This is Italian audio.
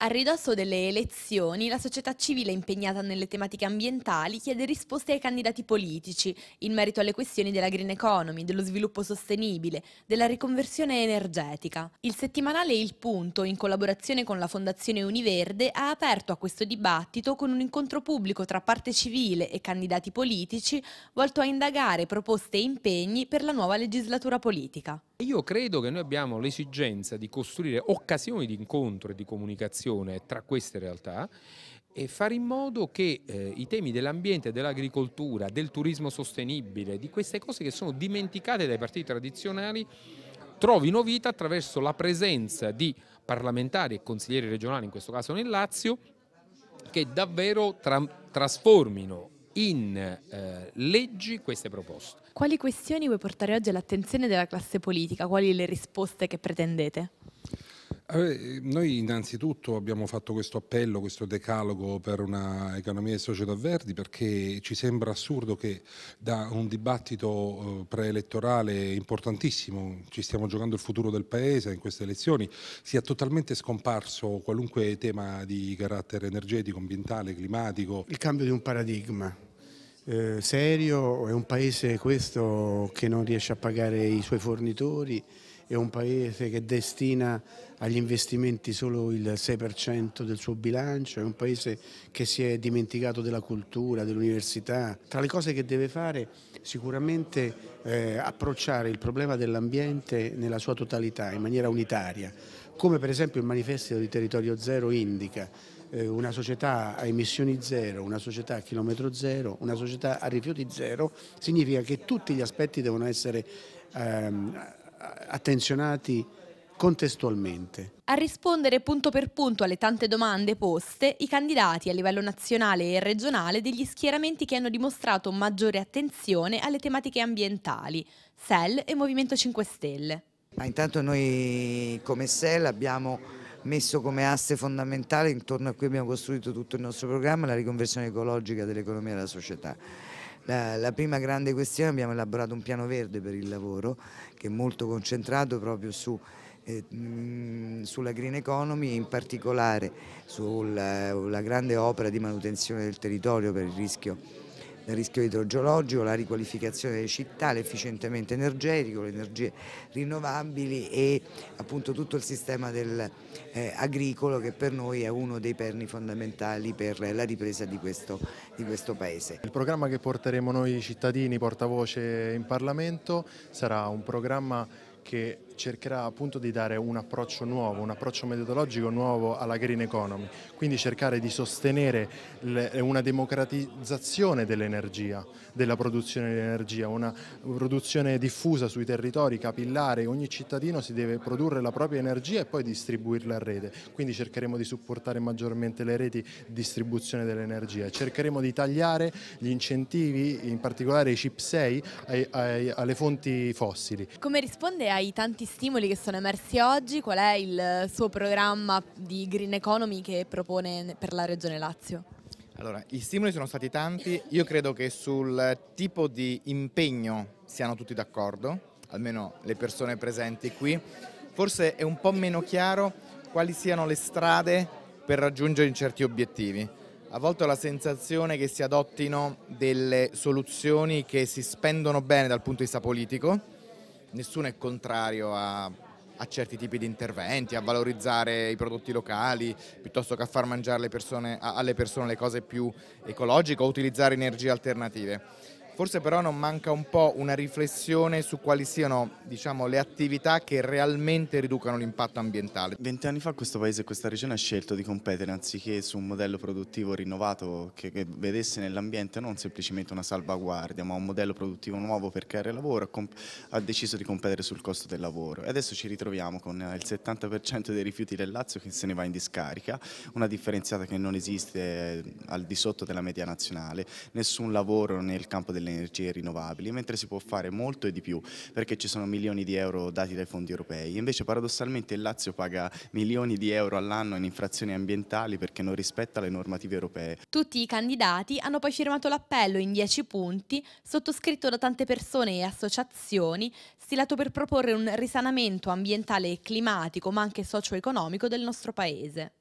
A ridosso delle elezioni, la società civile impegnata nelle tematiche ambientali chiede risposte ai candidati politici in merito alle questioni della green economy, dello sviluppo sostenibile, della riconversione energetica. Il settimanale Il Punto, in collaborazione con la Fondazione Univerde, ha aperto a questo dibattito con un incontro pubblico tra parte civile e candidati politici volto a indagare proposte e impegni per la nuova legislatura politica. Io credo che noi abbiamo l'esigenza di costruire occasioni di incontro e di comunicazione tra queste realtà e fare in modo che eh, i temi dell'ambiente, dell'agricoltura, del turismo sostenibile, di queste cose che sono dimenticate dai partiti tradizionali, trovino vita attraverso la presenza di parlamentari e consiglieri regionali, in questo caso nel Lazio, che davvero tra trasformino in eh, leggi queste proposte. Quali questioni vuoi portare oggi all'attenzione della classe politica? Quali le risposte che pretendete? Eh, noi innanzitutto abbiamo fatto questo appello, questo decalogo per una economia e società verdi perché ci sembra assurdo che da un dibattito eh, preelettorale importantissimo, ci stiamo giocando il futuro del Paese in queste elezioni, sia totalmente scomparso qualunque tema di carattere energetico, ambientale, climatico. Il cambio di un paradigma eh, serio, è un paese questo che non riesce a pagare i suoi fornitori, è un paese che destina agli investimenti solo il 6% del suo bilancio, è un paese che si è dimenticato della cultura, dell'università. Tra le cose che deve fare sicuramente eh, approcciare il problema dell'ambiente nella sua totalità, in maniera unitaria come per esempio il manifesto di Territorio Zero indica eh, una società a emissioni zero, una società a chilometro zero, una società a rifiuti zero, significa che tutti gli aspetti devono essere ehm, attenzionati contestualmente. A rispondere punto per punto alle tante domande poste, i candidati a livello nazionale e regionale degli schieramenti che hanno dimostrato maggiore attenzione alle tematiche ambientali, SEL e Movimento 5 Stelle. Ma intanto noi come SEL abbiamo messo come asse fondamentale, intorno a cui abbiamo costruito tutto il nostro programma, la riconversione ecologica dell'economia e della società. La, la, prima grande questione, abbiamo elaborato un piano verde per il lavoro che è molto concentrato proprio su, eh, mh, mm, sulla green economy in particolare sulla grande opera di manutenzione del territorio per il rischio il rischio idrogeologico, la riqualificazione delle città, l'efficientamento energetico, le energie rinnovabili e appunto tutto il sistema del, eh, agricolo che per noi è uno dei perni fondamentali per la ripresa di questo, di questo Paese. Il programma che porteremo noi cittadini portavoce in Parlamento sarà un programma che cercherà appunto di dare un approccio nuovo, un approccio metodologico nuovo alla green economy, quindi cercare di sostenere una democratizzazione dell'energia, della produzione di energia, una produzione diffusa sui territori, capillare, ogni cittadino si deve produrre la propria energia e poi distribuirla a rete, quindi cercheremo di supportare maggiormente le reti di distribuzione dell'energia, cercheremo di tagliare gli incentivi, in particolare i CIP6, alle fonti fossili. Come risponde ai tanti stimoli che sono emersi oggi, qual è il suo programma di green economy che propone per la Regione Lazio? Allora, i stimoli sono stati tanti, io credo che sul tipo di impegno siano tutti d'accordo, almeno le persone presenti qui. Forse è un po' meno chiaro quali siano le strade per raggiungere certi obiettivi. A volte ho la sensazione che si adottino delle soluzioni che si spendono bene dal punto di vista politico, nessuno è contrario a, a, certi tipi di interventi, a valorizzare i prodotti locali, piuttosto che a far mangiare persone, alle persone le cose più ecologiche o utilizzare energie alternative. Forse però non manca un po' una riflessione su quali siano diciamo, le attività che realmente riducano l'impatto ambientale. Vent'anni fa questo paese e questa regione ha scelto di competere anziché su un modello produttivo rinnovato che, vedesse nell'ambiente non semplicemente una salvaguardia ma un modello produttivo nuovo per creare lavoro, ha deciso di competere sul costo del lavoro. E adesso ci ritroviamo con eh, il 70% dei rifiuti del Lazio che se ne va in discarica, una differenziata che non esiste eh, al di sotto della media nazionale, nessun lavoro nel campo delle delle energie rinnovabili, mentre si può fare molto e di più perché ci sono milioni di euro dati dai fondi europei. Invece paradossalmente il Lazio paga milioni di euro all'anno in infrazioni ambientali perché non rispetta le normative europee. Tutti i candidati hanno poi firmato l'appello in 10 punti, sottoscritto da tante persone e associazioni, stilato per proporre un risanamento ambientale e climatico ma anche socio-economico del nostro Paese.